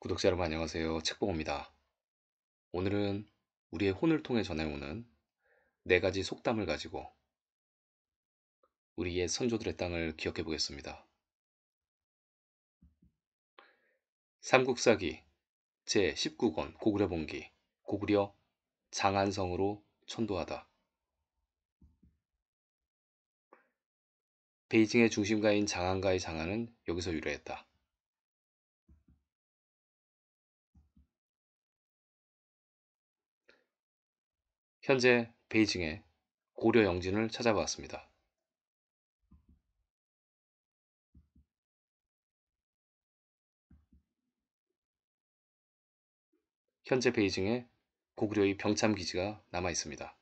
구독자 여러분 안녕하세요. 책봉입니다 오늘은 우리의 혼을 통해 전해오는 네 가지 속담을 가지고 우리의 선조들의 땅을 기억해 보겠습니다. 삼국사기 제19권 고구려 본기 고구려 장안성으로 천도하다 베이징의 중심가인 장안가의 장안은 여기서 유래했다. 현재 베이징의 고려 영진을 찾아보았습니다. 현재 베이징에 고구려의 병참 기지가 남아 있습니다.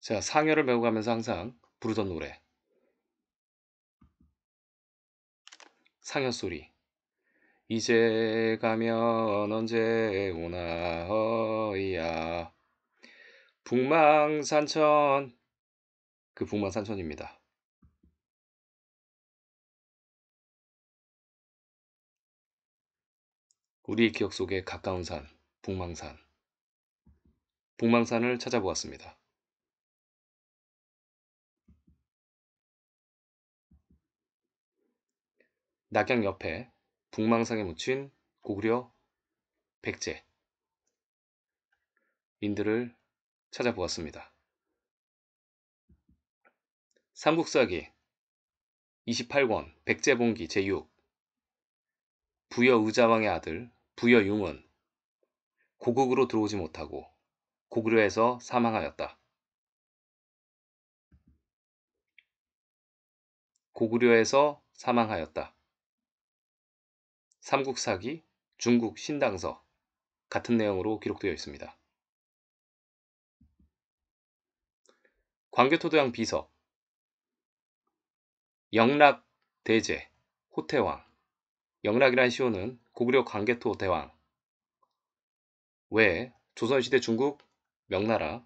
제가 상여를 배고가면서 항상 부르던 노래 상여소리 이제 가면 언제 오나 허야 북망산천 그 북망산천입니다. 우리의 기억 속에 가까운 산, 북망산. 북망산을 찾아보았습니다. 낙양 옆에 북망상에 묻힌 고구려 백제 인들을 찾아보았습니다. 삼국사기 28권 백제봉기 제6 부여 의자왕의 아들 부여 융은 고국으로 들어오지 못하고 고구려에서 사망하였다. 고구려에서 사망하였다. 삼국사기, 중국 신당서 같은 내용으로 기록되어 있습니다. 광개토도양 비서 영락 대제 호태왕 영락이란 시호는 고구려 광개토 대왕 외에 조선시대 중국 명나라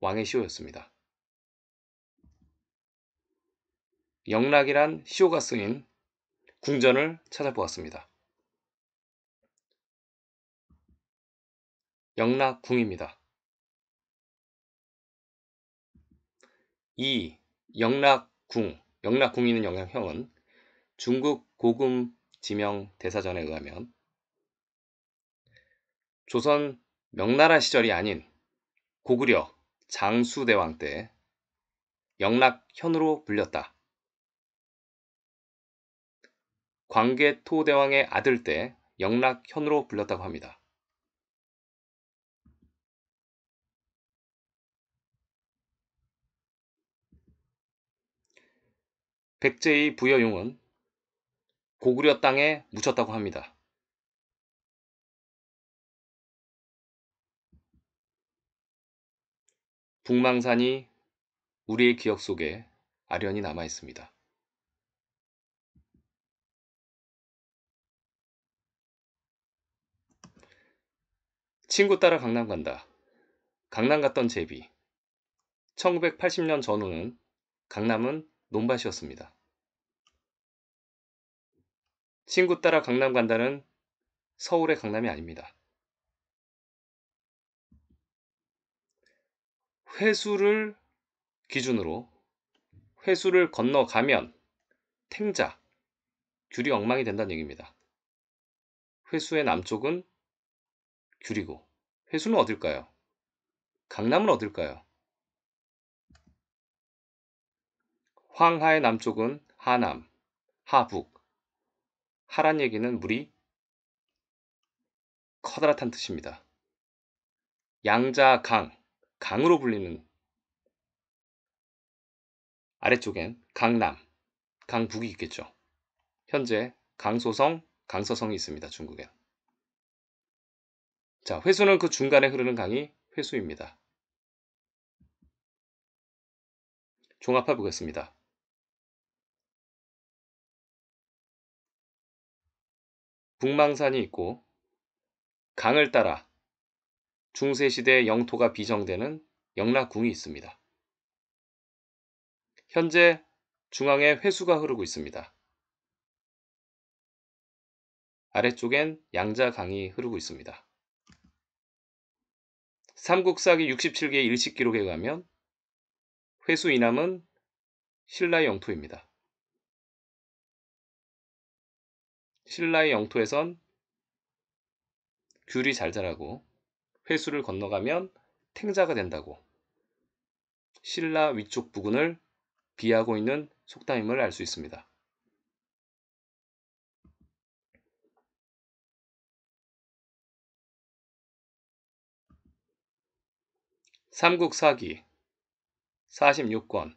왕의 시호였습니다. 영락이란 시호가 쓰인 궁전을 찾아보았습니다. 영락궁입니다. 2. 영락궁, 영락궁이는 있 영향형은 중국 고금 지명 대사전에 의하면 조선 명나라 시절이 아닌 고구려 장수대왕 때 영락현으로 불렸다. 광개토대왕의 아들 때 영락현으로 불렸다고 합니다. 백제의 부여용은 고구려 땅에 묻혔다고 합니다. 북망산이 우리의 기억 속에 아련히 남아 있습니다. 친구 따라 강남 간다. 강남 갔던 제비. 1980년 전후는 강남은 논밭이었습니다. 친구 따라 강남 간다는 서울의 강남이 아닙니다. 회수를 기준으로 회수를 건너가면 탱자, 귤이 엉망이 된다는 얘기입니다. 회수의 남쪽은 줄이고 회수는 어딜까요? 강남은 어딜까요? 황하의 남쪽은 하남, 하북. 하란 얘기는 물이 커다랗다는 뜻입니다. 양자강, 강으로 불리는 아래쪽엔 강남, 강북이 있겠죠. 현재 강소성, 강서성이 있습니다. 중국엔. 자, 회수는 그 중간에 흐르는 강이 회수입니다. 종합해 보겠습니다. 북망산이 있고 강을 따라 중세시대 영토가 비정되는 영락궁이 있습니다. 현재 중앙에 회수가 흐르고 있습니다. 아래쪽엔 양자강이 흐르고 있습니다. 삼국사기 67개 일식 기록에 가면 회수 이남은 신라의 영토입니다. 신라의 영토에선 귤이 잘 자라고 회수를 건너가면 탱자가 된다고 신라 위쪽 부근을 비하고 있는 속담임을 알 수 있습니다. 삼국 사기 46권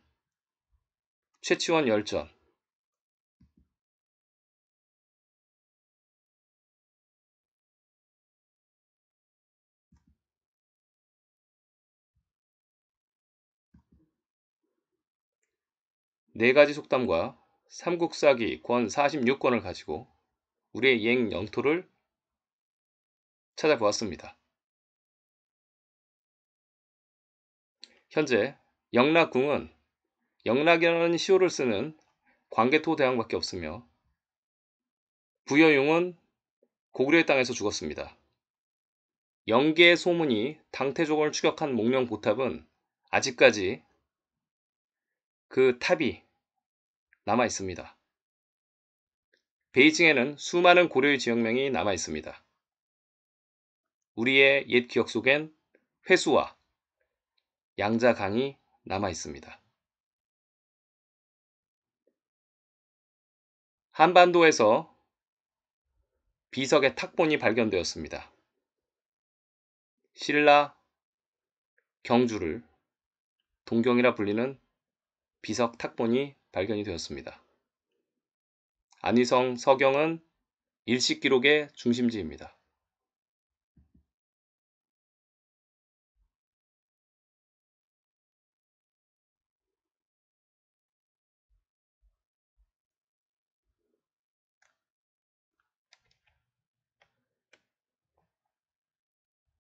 최치원 열전 네 가지 속담과 삼국사기 권 46권을 가지고 우리의 옛 영토를 찾아보았습니다. 현재 영락궁은 영락이라는 시호를 쓰는 광개토 대왕밖에 없으며 부여용은 고구려의 땅에서 죽었습니다. 영계의 소문이 당태조을 추격한 목명보탑은 아직까지 그 탑이 남아 있습니다. 베이징에는 수많은 고려의 지역명이 남아 있습니다. 우리의 옛 기억 속엔 회수와 양자강이 남아 있습니다. 한반도에서 비석의 탁본이 발견되었습니다. 신라 경주를 동경이라 불리는 비석 탁본이 발견이 되었습니다. 안희성 서경은 일식 기록의 중심지입니다.